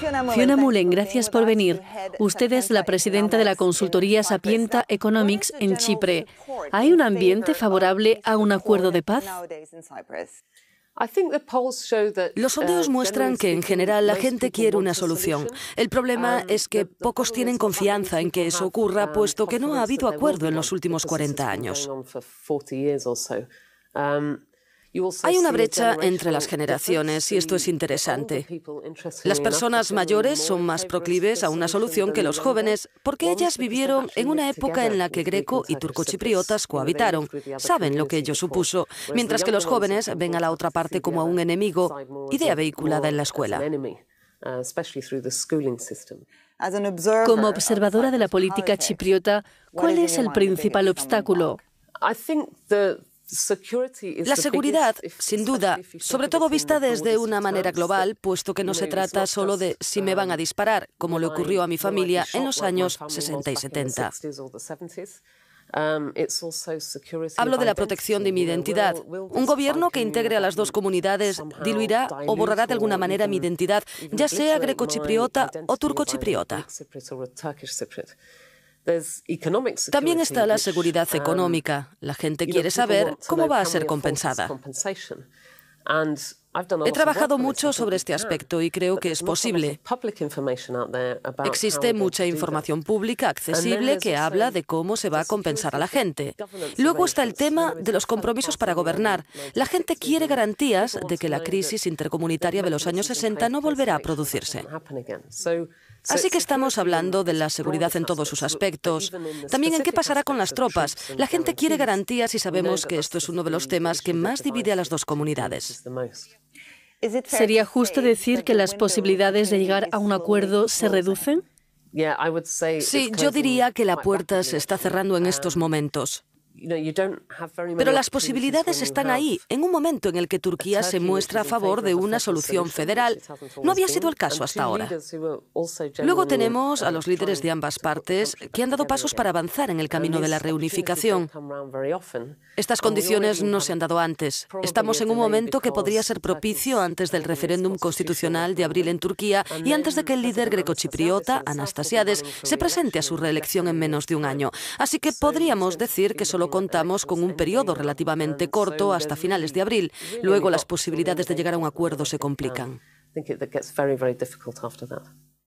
Fiona Mullen, gracias por venir. Usted es la presidenta de la consultoría Sapienta Economics en Chipre. ¿Hay un ambiente favorable a un acuerdo de paz? Los uh, sondeos muestran que en general la gente quiere una solución. El problema es que pocos tienen confianza en que eso ocurra, uh, puesto que no ha habido acuerdo en los últimos 40 años. Hay una brecha entre las generaciones y esto es interesante. Las personas mayores son más proclives a una solución que los jóvenes porque ellas vivieron en una época en la que greco y turcochipriotas cohabitaron. Saben lo que ello supuso, mientras que los jóvenes ven a la otra parte como a un enemigo, idea vehiculada en la escuela. Como observadora de la política chipriota, ¿cuál es el principal obstáculo? La seguridad, sin duda, sobre todo vista desde una manera global, puesto que no se trata solo de si me van a um, disparar, como le ocurrió a mi familia en los años 60 y 70. Um, Hablo de la protección de mi identidad. Un gobierno que integre a las dos um, comunidades diluirá o borrará de alguna manera mi identidad, ya sea grecochipriota o turcochipriota. También está la seguridad um, económica. La gente quiere saber cómo va a ser compensada. He trabajado mucho sobre este aspecto y creo que es posible. Existe mucha información pública accesible que habla de cómo se va a compensar a la gente. Luego está el tema de los compromisos para gobernar. La gente quiere garantías de que la crisis intercomunitaria de los años 60 no volverá a producirse. Así que estamos hablando de la seguridad en todos sus aspectos. También en qué pasará con las tropas. La gente quiere garantías y sabemos que esto es uno de los temas que más divide a las dos comunidades. ¿Sería justo decir que las posibilidades de llegar a un acuerdo se reducen? Sí, yo diría que la puerta se está cerrando en estos momentos. Pero las posibilidades están ahí, en un momento en el que Turquía se muestra a favor de una solución federal. No había sido el caso hasta ahora. Luego tenemos a los líderes de ambas partes que han dado pasos para avanzar en el camino de la reunificación. Estas condiciones no se han dado antes. Estamos en un momento que podría ser propicio antes del referéndum constitucional de abril en Turquía y antes de que el líder grecochipriota, Anastasiades, se presente a su reelección en menos de un año. Así que podríamos decir que solo contamos con un periodo relativamente corto hasta finales de abril. Luego las posibilidades de llegar a un acuerdo se complican.